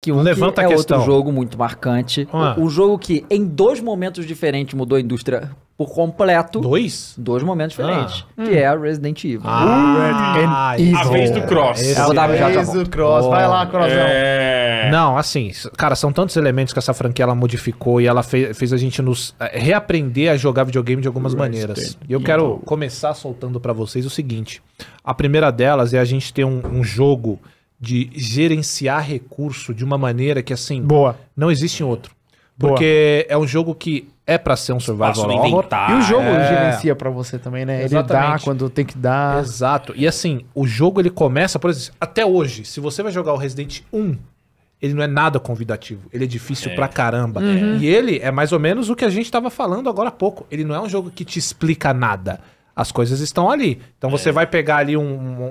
Que um Levanta que é outro jogo muito marcante. Ah. O, jogo que, em dois momentos diferentes, mudou a indústria por completo. Dois? Dois momentos ah. diferentes. Ah. Que hum. é Resident Evil. Ah, ah. Resident Evil. A vez do Cross. Esse, a vez do Cross. Vai lá, Crossão. É... Não, assim, cara, são tantos elementos que essa franquia ela modificou e ela fez, fez a gente nos eh, reaprender a jogar videogame de algumas Resident maneiras. E eu quero começar soltando para vocês o seguinte. A primeira delas é a gente ter um, um jogo de gerenciar recurso de uma maneira que assim Boa. não existe em outro. Porque Boa. é um jogo que é para ser um survival horror. E o jogo é... gerencia para você também, né? Exatamente. Ele dá quando tem que dar. Exato. E assim, o jogo ele começa, por exemplo, até hoje, se você vai jogar o Resident 1, ele não é nada convidativo. Ele é difícil é. pra caramba. Uhum. E ele é mais ou menos o que a gente tava falando agora há pouco. Ele não é um jogo que te explica nada as coisas estão ali. Então você é. vai pegar ali um,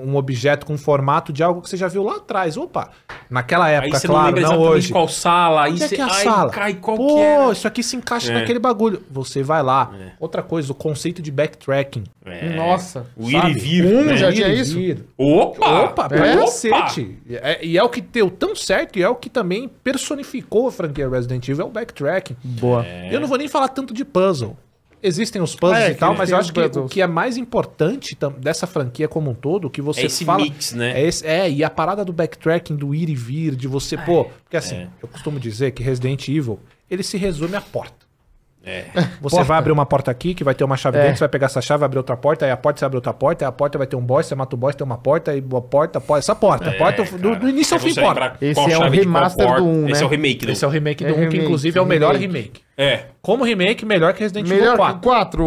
um objeto com formato de algo que você já viu lá atrás. Opa, naquela época, aí você claro, não, lembra não hoje. qual sala, Onde aí é que é a sala? Cai, qual Pô, que isso aqui se encaixa é. naquele bagulho. Você vai lá. É. Outra coisa, o conceito de backtracking. É. Nossa. O ir e vir. Um né? já tinha isso. Vir. Opa! Opa, é. pra é. cacete. e é o que deu tão certo e é o que também personificou a franquia Resident Evil, é o backtracking. Boa. Eu não vou nem falar tanto de puzzle. Existem os puzzles ah, é, e tal, mas eu acho que o que é mais importante dessa franquia como um todo, que você é esse fala. Mix, né? É, esse, é, e a parada do backtracking, do ir e vir, de você, Ai, é. pô. Porque assim, é. eu costumo dizer que Resident Evil, ele se resume à porta. É. Você porta. vai abrir uma porta aqui, que vai ter uma chave é. dentro, você vai pegar essa chave, vai abrir outra porta, aí a porta você abre outra porta, aí a porta vai ter um boss, você mata o boss, tem uma porta, aí uma porta, porta essa porta, é, porta do, do, início ao fim, porta. É né? Esse é o remaster do 1, né? Esse é o remake do 1. Esse é o remake do 1, um, que inclusive é o melhor remake. É, como remake, melhor que Resident Evil Melhor 4. que 4.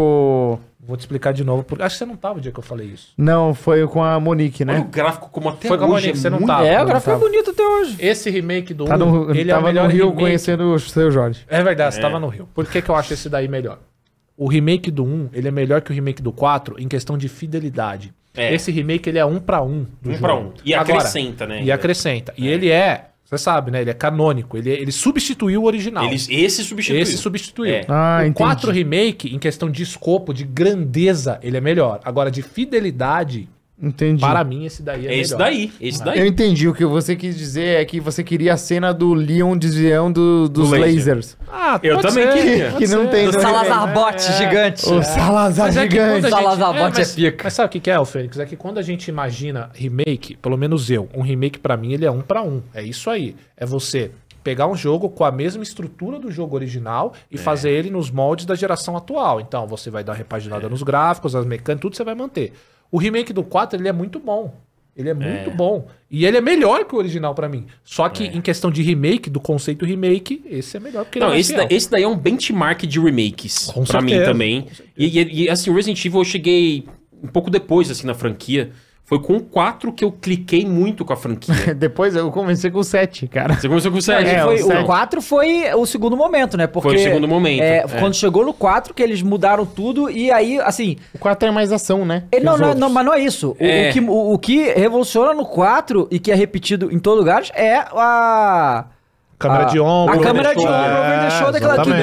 Vou te explicar de novo, porque acho que você não tava o dia que eu falei isso. Não, foi com a Monique, né? Olha o né? gráfico como até Foi com a Monique, é você não tava. É, o gráfico é bonito até hoje. Esse remake do Tá 1, ele é o no Rio remake. conhecendo o seu Jorge. É verdade, você é. tava no Rio. Por que, que eu acho esse daí melhor? O remake do 1, ele é melhor que o remake do 4 em questão de fidelidade. É. Esse remake, ele é um pra um do Um jogo. pra um. E Agora, acrescenta, né? E acrescenta. E é. ele é você sabe, né? Ele é canônico. Ele, ele substituiu o original. Ele, esse substituiu. Esse substituiu. É. Ah, o 4 Remake, em questão de escopo, de grandeza, ele é melhor. Agora, de fidelidade, Entendi. Para mim, esse daí é, é Esse daí, esse daí. Eu entendi. O que você quis dizer é que você queria a cena do Leon desviando dos Do laser. lasers. Ah, Eu também ser, queria. Que não tem Do Salazar Bot gigante. O Salazar é gigante. O é. Salazar é é, Bot é pica. Mas sabe o que é, Fênix? É que quando a gente imagina remake, pelo menos eu, um remake pra mim, ele é um pra um. É isso aí. É você pegar um jogo com a mesma estrutura do jogo original e fazer ele nos moldes da geração atual. Então, você vai dar uma repaginada nos gráficos, as mecânicas, tudo você vai manter. O remake do 4, ele é muito bom. Ele é muito é. bom. E ele é melhor que o original para mim. Só que é. em questão de remake, do conceito remake, esse é melhor porque Não, é esse, da, esse, daí é um benchmark de remakes. para mim também. E, e, assim, o Resident Evil eu cheguei um pouco depois, assim, na franquia. Foi com o 4 que eu cliquei muito com a franquia. Depois eu comecei com o 7, cara. Você começou com o 7. É, é, foi, o, 4 foi o segundo momento, né? Porque, foi o segundo momento. É, é. quando chegou no 4 que eles mudaram tudo e aí, assim... O 4 é mais ação, né? Ele, é, não, não, não, mas não é isso. O, é. o, que, o, o que revoluciona no 4 e que é repetido em todo lugar, é a... Câmera a, ah, de ombro. A câmera de é, ombro, é, deixou daquela tudo,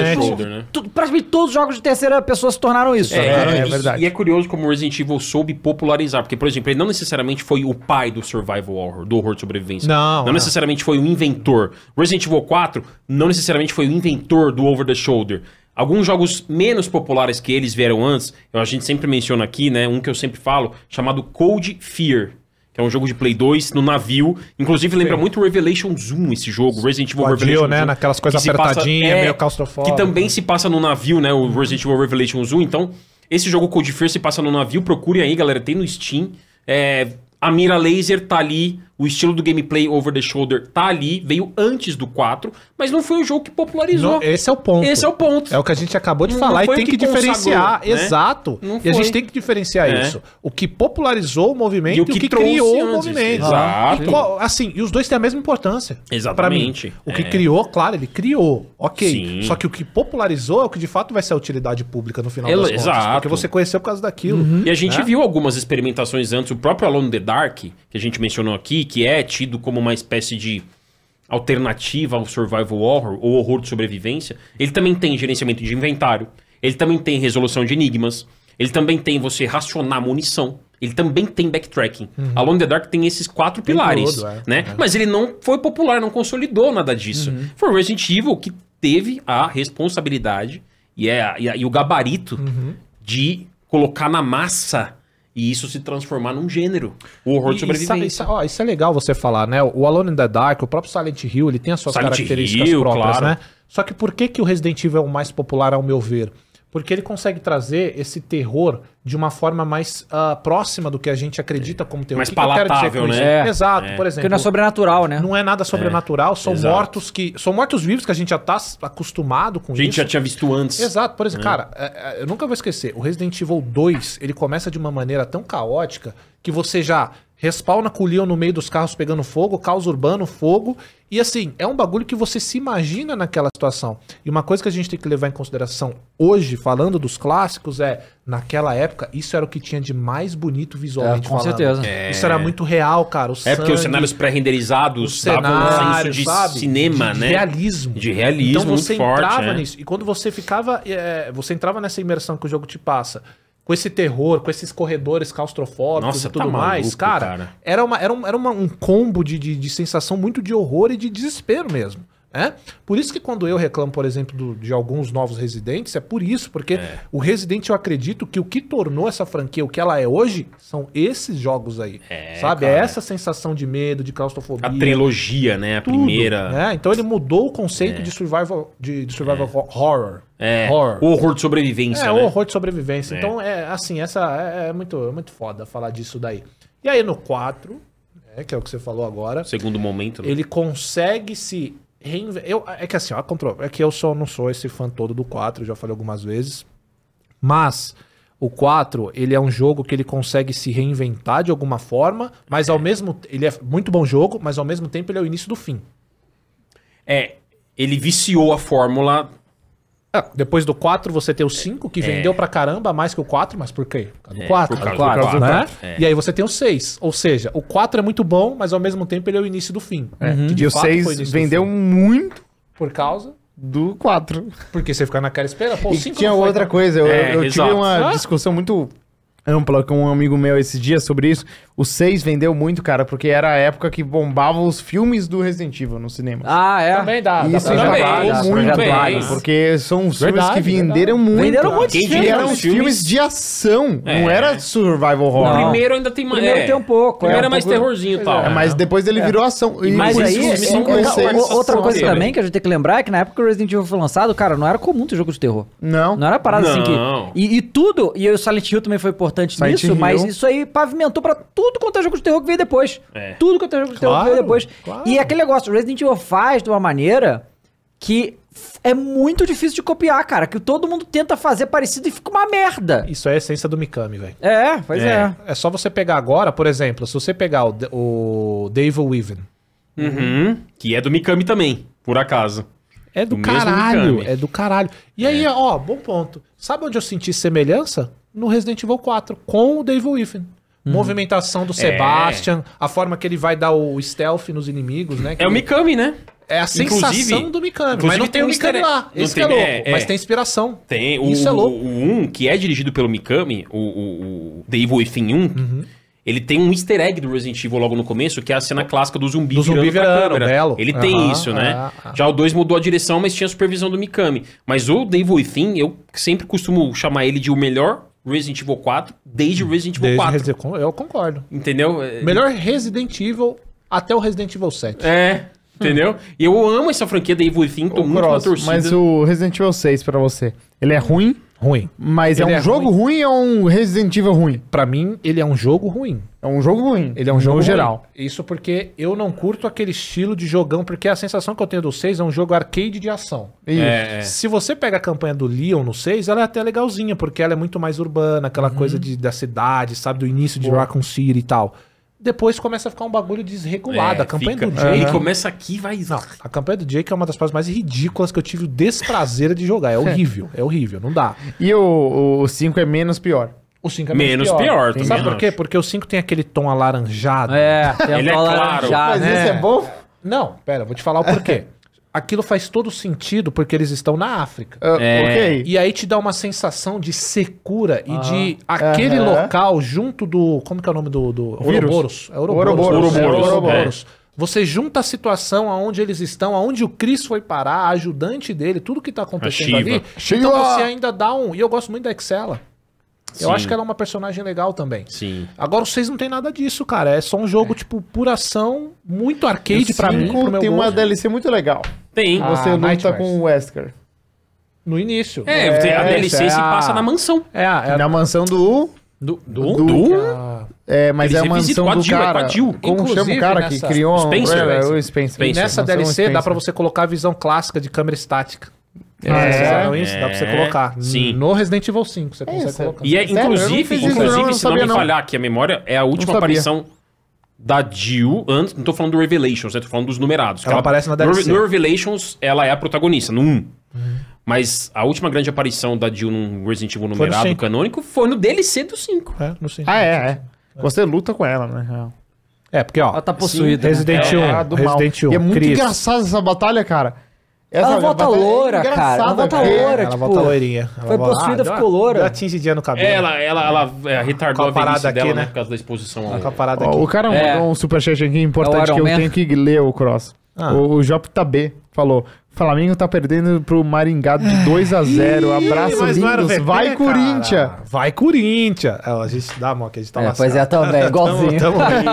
né? tudo. Praticamente todos os jogos de terceira pessoa se tornaram isso. É, né? é, é verdade. E é curioso como o Resident Evil soube popularizar, porque, por exemplo, ele não necessariamente foi o pai do survival horror, do horror de sobrevivência. Não. Não necessariamente foi o inventor. Resident Evil 4 não necessariamente foi o inventor do over the shoulder. Alguns jogos menos populares que eles vieram antes, a gente sempre menciona aqui, né? Um que eu sempre falo, chamado Cold Fear que é um jogo de Play 2, no navio. Inclusive lembra Sim. muito Revelations 1 esse jogo, Resident Evil Revelations né? 1, Naquelas coisas apertadinhas, é, meio claustrofóbico. Que também se passa no navio, né? O Resident Evil Revelations 1. Então, esse jogo Code Fear se passa no navio. Procure aí, galera. Tem no Steam. É, a mira laser tá ali o estilo do gameplay over the shoulder tá ali, veio antes do 4, mas não foi o jogo que popularizou. Não, esse é o ponto. Esse é o ponto. É o que a gente acabou de falar não e tem que, que diferenciar. Né? Exato. E a gente tem que diferenciar é. isso. O que popularizou o movimento e o que, e o que criou antes. o movimento. Exato. E assim, e os dois têm a mesma importância. Exatamente. O que é. criou, claro, ele criou. Ok. Sim. Só que o que popularizou é o que de fato vai ser a utilidade pública no final Ela, das contas. Exato. Porque você conheceu por causa daquilo. Uhum. E a gente né? viu algumas experimentações antes. O próprio Alone the Dark, que a gente mencionou aqui, que é tido como uma espécie de alternativa ao survival horror ou horror de sobrevivência, ele também tem gerenciamento de inventário, ele também tem resolução de enigmas, ele também tem você racionar munição. Ele também tem backtracking. Uhum. Alone the Dark tem esses quatro tem pilares, todo, é. né? É. Mas ele não foi popular, não consolidou nada disso. Uhum. Foi Resident Evil que teve a responsabilidade e, é, e, e o gabarito uhum. de colocar na massa e isso se transformar num gênero. O horror de é- é- sobrevivência. Isso, isso, ó, isso, é legal você falar, né? O Alone in the Dark, o próprio Silent Hill, ele tem as suas Silent características Hill, próprias, claro. né? Só que por que, que o Resident Evil é o mais popular, ao meu ver? porque ele consegue trazer esse terror de uma forma mais uh, próxima do que a gente acredita como terror. Mais que palatável, que né? É. Exato, é. por exemplo. Porque não é sobrenatural, né? Não é nada sobrenatural, é. são Exato. mortos que são mortos vivos que a gente já tá acostumado com isso. A gente isso. já tinha visto antes. Exato, por exemplo, é. cara, é, eu nunca vou esquecer, o Resident Evil 2, ele começa de uma maneira tão caótica que você já respawna com o Leon no meio dos carros pegando fogo, caos urbano, fogo. E assim, é um bagulho que você se imagina naquela situação. E uma coisa que a gente tem que levar em consideração hoje, falando dos clássicos, é naquela época, isso era o que tinha de mais bonito visualmente. É, com falando. certeza. É. Isso era é. muito real, cara. é sangue, porque os cenários pré-renderizados os davam um senso de sabe? cinema, de, de né? Realismo. De realismo. Então você muito entrava forte, né? nisso. E quando você ficava. É, você entrava nessa imersão que o jogo te passa com esse terror, com esses corredores claustrofóbicos Nossa, e tá tudo tá mais, maluco, cara, cara, era, uma, era, um, era uma, um combo de, de, de sensação muito de horror e de desespero mesmo. É? Por isso que quando eu reclamo, por exemplo, do, de alguns novos residentes, é por isso, porque é. o residente eu acredito que o que tornou essa franquia o que ela é hoje são esses jogos aí. É, sabe? É cara. essa sensação de medo, de claustrofobia. A trilogia, né? A tudo, primeira. Né? Então ele mudou o conceito é. de survival, de, de survival é. horror. É, horror. horror de sobrevivência. É, né? horror de sobrevivência. Então, é assim, essa é, muito, muito foda falar disso daí. E aí no 4, que é o que você falou agora. Segundo momento. Né? Ele consegue se eu, é que assim, ó, é que eu só não sou esse fã todo do 4, já falei algumas vezes. Mas o 4, ele é um jogo que ele consegue se reinventar de alguma forma, mas ao mesmo ele é muito bom jogo, mas ao mesmo tempo ele é o início do fim. É, ele viciou a fórmula ah, depois do 4 você tem o 5, que é. vendeu pra caramba mais que o 4, mas por quê? Por do 4. É, por causa, por causa, né? né? É. E aí você tem o 6. Ou seja, o 4 é muito bom, mas ao mesmo tempo ele é o início do fim. É. Uhum. E o 6 vendeu muito. Por causa? Do 4. Porque você fica naquela espera, pô, o 5 tinha outra tão... coisa, eu, é, eu tive uma ah? discussão muito ampla com um amigo meu esses dias sobre isso. O 6 vendeu muito, cara, porque era a época que bombavam os filmes do Resident Evil no cinema. Ah, é? Também dá. isso é dá, dá, muito, dá, porque são os verdade, filmes que venderam verdade. muito. Venderam muito. Quem eram filmes? filmes de ação, é. não era survival horror. Não. primeiro ainda tem mais... Primeiro é. tem um pouco. É. Primeiro é, um mais pouco... terrorzinho e tal. É, mas depois ele é. virou ação. E mas aí, outra coisa também que a gente tem que lembrar é que na época que o Resident Evil foi lançado, cara, não era comum ter jogo de terror. Não. Não era parada assim que... E tudo, e o Silent Hill também foi importante importante Silent nisso, Hill. mas isso aí pavimentou pra tudo quanto é jogo de terror que veio depois. É. Tudo quanto é jogo de terror que veio depois. Claro. E aquele negócio, Resident Evil faz de uma maneira que é muito difícil de copiar, cara. Que todo mundo tenta fazer parecido e fica uma merda. Isso é a essência do Mikami, velho. É, pois é. é. é. só você pegar agora, por exemplo, se você pegar o, o The Uhum. Que é do Mikami também, por acaso. É do, do caralho, é do caralho. E é. aí, ó, bom ponto. Sabe onde eu senti semelhança? no Resident Evil 4, com o Dave Wiffen, uhum. Movimentação do é. Sebastian, é. a forma que ele vai dar o stealth nos inimigos, né? É o Mikami, né? É a sensação inclusive, do Mikami. Mas não tem, tem o Mikami lá. Esse tem, é louco. É, é. Mas tem inspiração. Tem. O, Isso é louco. O, 1, um, que é dirigido pelo Mikami, o, o, o The 1, uhum. Ele tem um easter egg do Resident Evil logo no começo, que é a cena clássica do zumbi, do zumbi virando, virando Belo. Ele uhum, tem isso, né? Uhum. Já o 2 mudou a direção, mas tinha a supervisão do Mikami. Mas o Dave Within, eu sempre costumo chamar ele de o melhor Resident Evil 4 desde hum, Resident Evil desde 4. Resident, eu concordo. Entendeu? Melhor Resident Evil até o Resident Evil 7. É. Entendeu? E eu amo essa franquia da Evil Thing, tô o muito Cross, torcida. Mas o Resident Evil 6 pra você, ele é ruim Ruim. Mas é Ele é um é jogo ruim. ruim ou um Resident Evil ruim? Pra mim, ele é um jogo ruim. É um jogo ruim. Ele é um jogo geral. Ruim. Isso porque eu não curto aquele estilo de jogão, porque a sensação que eu tenho do 6 é um jogo arcade de ação. Isso. É. é. Se você pega a campanha do Leon no 6, ela é até legalzinha, porque ela é muito mais urbana, aquela uhum. coisa de, da cidade, sabe, do início de Pô. Raccoon City e tal depois começa a ficar um bagulho desregulado. É, a campanha fica. do Jake. Ele é- começa aqui e vai. Não, a campanha do Jake é uma das partes mais ridículas que eu tive o desprazer de jogar. É horrível, é horrível, não dá. E o 5 é menos pior. O 5 é menos, menos pior. pior Sabe por quê? Porque o 5 tem aquele tom alaranjado. É, tem ele é claro. Mas né? isso é bom? Não, pera, vou te falar o porquê. aquilo faz todo sentido porque eles estão na África. Ah, é. okay. E aí te dá uma sensação de secura e ah, de aquele local junto do. Como que é o nome do. do Ouroboros. É Ouroboros. Ouroboros. É Ouroboros. É. Você junta a situação aonde eles estão, aonde o Chris foi parar, a ajudante dele, tudo que está acontecendo ali. Shiva. Então você ainda dá um. E eu gosto muito da Excela. Eu Sim. acho que ela é uma personagem legal também. Sim. Agora vocês não tem nada disso, cara. É só um jogo, é. tipo, pura ação, muito arcade para mim. Tem uma DLC muito legal. Tem. Ah, você luta com o Wesker. No início. É, é a DLC é se passa na mansão. É, é na mansão do... Do? Do? do? do? É, mas Eles é a mansão do Adil, é cara. É Como chama o cara que criou... Spencer. É, o Spencer. Spencer. E nessa DLC Spencer. dá pra você colocar a visão clássica de câmera estática. É, ah, é, isso, dá pra você colocar. Sim. No Resident Evil 5 você consegue é, colocar. E é, inclusive, inclusive, não, se não me falhar aqui a memória, é a última aparição da Jill, antes, não tô falando do Revelations, né? Tô falando dos numerados. Ela, ela, tá? aparece na DLC. No, no, Revelations, ela é a protagonista, no 1. Uhum. Mas a última grande aparição da Jill num Resident Evil numerado canônico foi no DLC do 5. É, no 5. Ah, é, é. é. Você luta com ela, né? É, porque, ó... Ela tá possuída. Sim, Resident, né? 1, é, é Resident 1. Resident 1. E é muito Chris. engraçada essa batalha, cara. Essa ela volta é loura, é cara. Ela volta loura, loura, ela tipo. Volta loirinha. Ela foi possuída, ah, ficou uma, loura. Ela tinge dia no cabelo. É, ela, ela, ela é, retardou a, a aqui, dela, né, né? Por causa da exposição. Com a parada oh, aqui. O cara é. mandou um superchat aqui importante que eu tenho que ler o cross. Ah. O, o Jopta B falou: Flamengo tá perdendo pro Maringá de 2x0. Abraço, lindos. Vai, Corinthians. Vai, Corinthians. a gente dá, mano, a gente tá é, lascado. Pois é, também. Igualzinho.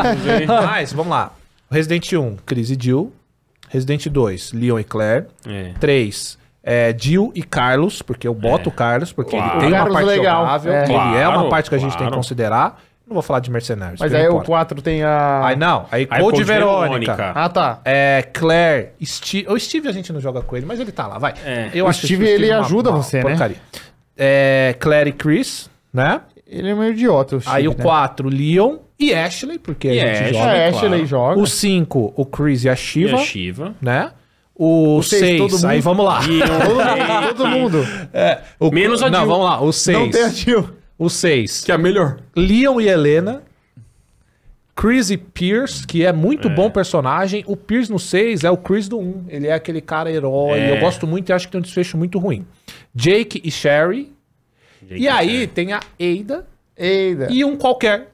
Mas, vamos lá. Resident 1, Crise Jill. Resident 2, Leon e Claire. 3, é. é, Jill e Carlos, porque eu boto é. o Carlos, porque claro. ele tem uma parte legal. jogável. É. Ele claro, é uma parte que a gente claro. tem que considerar. Não vou falar de mercenários. Mas aí importa. o 4 tem a. Aí não, aí, Code Verônica. Ah, tá. É, Claire, Steve. O Steve a gente não joga com ele, mas ele tá lá, vai. É. Eu o acho Steve, ele uma, ajuda uma você, né? porcaria. né? É, Claire e Chris, né? Ele é meio idiota, o Steve. Aí o né? 4, Leon. E Ashley, porque e a gente Ashley, joga. A Ashley claro. joga. O 5, o Chris e a Shiva. E a Shiva. Né? O 6, aí vamos lá. E o todo mundo. É, o, Menos a Jill. Não, vamos lá. O 6. Não tem a Jill. O 6. Que é melhor. Leon e Helena. Chris e Pierce, que é muito é. bom personagem. O Pierce no 6 é o Chris do 1. Um. Ele é aquele cara herói. É. Eu gosto muito e acho que tem um desfecho muito ruim. Jake e Sherry. Jake e aí Sherry. tem a Ada. Ada. E um qualquer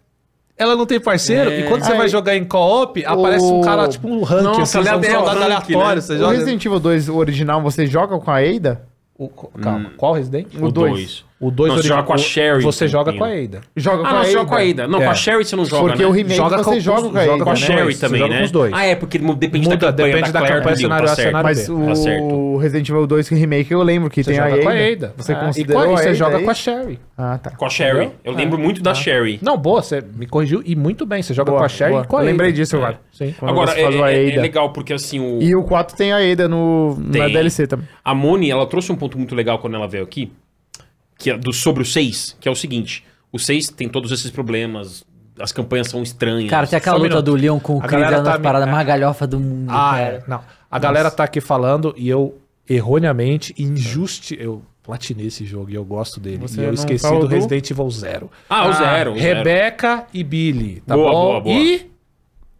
ela não tem parceiro, é. e quando você Aí, vai jogar em co-op, aparece um cara, tipo um rank, Nossa, assim, você é né? um rank, aleatório. Né? Você joga... O Resident Evil 2, o original, você joga com a Ada? O, calma, hum. qual Resident? O 2. O 2 Joga com a Sherry. Você joga com a Ada. Joga ah, com não, a Ada. joga com a Ada. Não, é. com a Sherry você não joga. Porque né? o remake joga você joga com a, joga com a Sherry também, joga né? Com os dois. Ah, é, porque depende Muda, da campanha. Depende da, da campanha, cenário tá cenário Mas Tá certo. o Resident Evil 2 remake eu lembro que você tem a Ada. com a Ada. Você ah, considerou e a Ada você joga aí? com a Sherry. Ah, tá. Com a Sherry. Eu lembro muito da Sherry. Não, boa, você me corrigiu e muito bem. Você joga com a Sherry e com a Ada. Eu lembrei disso agora. Agora, é legal porque assim o... E o 4 tem a Ada na DLC também. A Moni, ela trouxe um ponto muito legal quando ela veio aqui que é do sobre o 6, que é o seguinte: o 6 tem todos esses problemas, as campanhas são estranhas. Cara, tem aquela luta do Leon com o Chris tá na paradas parada mais é. galhofa do mundo. Ah, cara. É. não. A Nossa. galera tá aqui falando e eu erroneamente injuste eu platinei esse jogo e eu gosto dele. Você e eu esqueci do Resident Evil Zero. Ah, o Zero. Ah, Rebeca e Billy, tá boa, bom? Boa, boa. E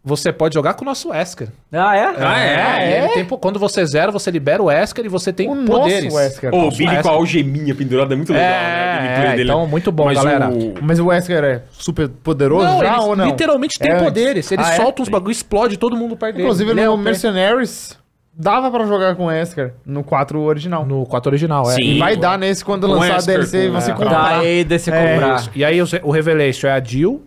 você pode jogar com o nosso Esker. Ah, é? é? Ah, é? é. quando você zera, você libera o Esker e você tem o poderes. Nosso Wesker, o Billy com a algeminha pendurada é muito legal, né, é, né? É, então, muito bom, mas galera. O... Mas o Esker é super poderoso não, já ou não? literalmente tem é. poderes. Ele ah, é? solta uns bagulho explode todo mundo perde. Inclusive, ele no Mercenaries dava para jogar com o Esker no 4 original. No 4 original, é. Sim, e vai dar nesse quando com lançar Esker, a DLC e você é. comprar. Daí, desse é, comprar. E aí o, o Revelation é a Jill,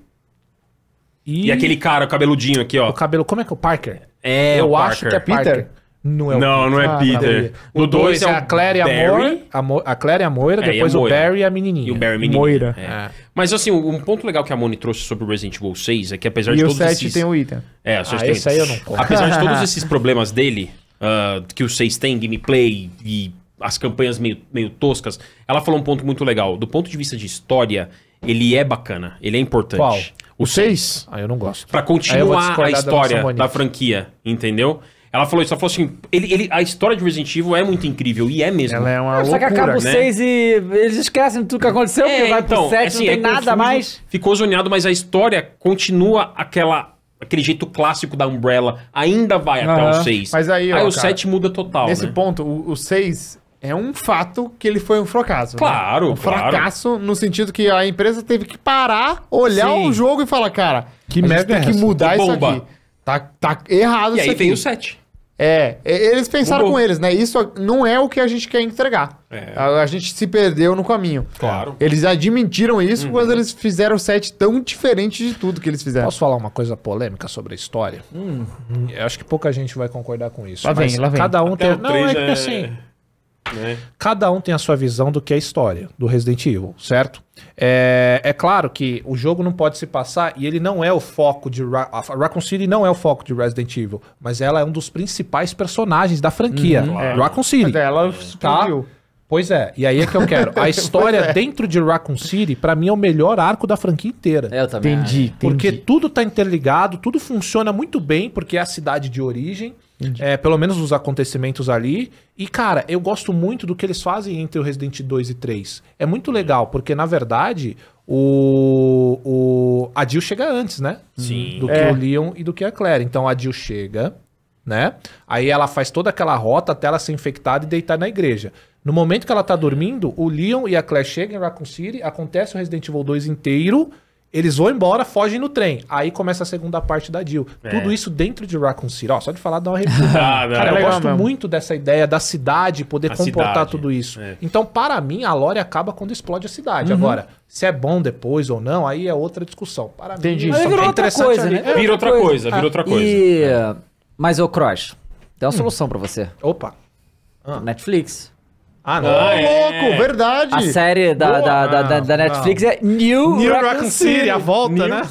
e... e aquele cara, o cabeludinho aqui, ó. O cabelo, como é que é o Parker? É, eu acho que é Peter. Não, é o não, não é ah, Peter. O no 2 é, é a Claire e a Moira. A, Claire e a Moira, é, depois a Moira. o Barry e a menininha. E o Barry menininha. Moira. É. Mas assim, um ponto legal que a Moni trouxe sobre o Resident Evil 6 é que apesar e de todos esses... E o 7 tem o item. É, o 6 ah, tem... esse aí eu não Apesar de todos esses problemas dele, uh, que o 6 tem, gameplay e as campanhas meio, meio toscas, ela falou um ponto muito legal. Do ponto de vista de história, ele é bacana, ele é importante. Qual? O 6? Ah, eu não gosto. Pra continuar a história da, da, franquia, entendeu? Ela falou isso, ela falou assim: ele, ele, a história de Resident Evil é muito incrível, e é mesmo. Ela é uma é, loucura, Só que acaba o 6 né? e eles esquecem tudo que aconteceu, é, porque vai então, pro 7, assim, não tem é nada confuso, mais. Ficou zoneado, mas a história continua aquela aquele jeito clássico da Umbrella ainda vai uhum. até o 6. Mas aí, aí o 7 muda total. Nesse né? ponto, o 6 é um fato que ele foi um fracasso. Né? Claro, né? Um claro. fracasso no sentido que a empresa teve que parar, olhar Sim. o jogo e falar, cara, que a merda tem é que mudar isso aqui. Tá, tá errado e isso aí tem o 7. É, eles pensaram Mudou. com eles, né? Isso não é o que a gente quer entregar. É. A, a, gente se perdeu no caminho. Claro. Eles admitiram isso uhum. quando eles fizeram o set tão diferente de tudo que eles fizeram. Posso falar uma coisa polêmica sobre a história? Hum. Eu acho que pouca gente vai concordar com isso. Lá vem, lá vem. Cada um Até tem. Não, é, é assim. Né? Cada um tem a sua visão do que é a história do Resident Evil, certo? É, é, claro que o jogo não pode se passar e ele não é o foco de. Raccoon City não é o foco de Resident Evil, mas ela é um dos principais personagens da franquia. Uhum, é. Raccoon City. Ela tá? Pois é, e aí é que eu quero. A história é. dentro de Raccoon City, para mim, é o melhor arco da franquia inteira. Eu também. Entendi, entendi. Porque tudo tá interligado, tudo funciona muito bem, porque é a cidade de origem. É, pelo menos os acontecimentos ali. E, cara, eu gosto muito do que eles fazem entre o Resident 2 e 3. É muito legal, porque, na verdade, o, o a Jill chega antes, né? Sim. Do que é. o Leon e do que a Claire. Então, a Jill chega, né? Aí ela faz toda aquela rota até ela ser infectada e deitar na igreja. No momento que ela tá dormindo, o Leon e a Claire chegam em Raccoon City, acontece o Resident Evil 2 inteiro eles vão embora, fogem no trem. Aí começa a segunda parte da deal. É. Tudo isso dentro de Raccoon City. Ó, só de falar dá uma arrepio. Ah, Cara, é eu gosto mesmo. muito dessa ideia da cidade poder a comportar cidade. tudo isso. É. Então, para mim, a lore acaba quando explode a cidade. Uhum. Agora, se é bom depois ou não, aí é outra discussão. Para Entendi. mim, isso é virou é outra coisa, né? Vira outra coisa, vira outra ah, coisa. É. Mas, ô Cross, tem uma hum. solução para você. Opa. Ah. Netflix. Ah, não. Ah, é. louco, verdade. A série da, Boa. da, da, da, da ah, Netflix é New, New Raccoon City. City, a volta, New... né?